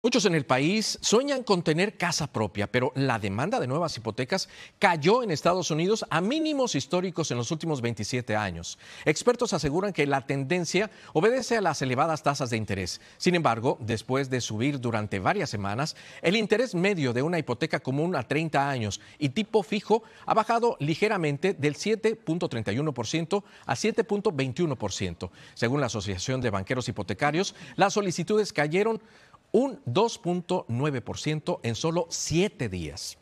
Muchos en el país sueñan con tener casa propia, pero la demanda de nuevas hipotecas cayó en Estados Unidos a mínimos históricos en los últimos 27 años. Expertos aseguran que la tendencia obedece a las elevadas tasas de interés. Sin embargo, después de subir durante varias semanas, el interés medio de una hipoteca común a 30 años y tipo fijo ha bajado ligeramente del 7.31% a 7.21%. Según la Asociación de Banqueros Hipotecarios, las solicitudes cayeron un 2.9% en solo siete días.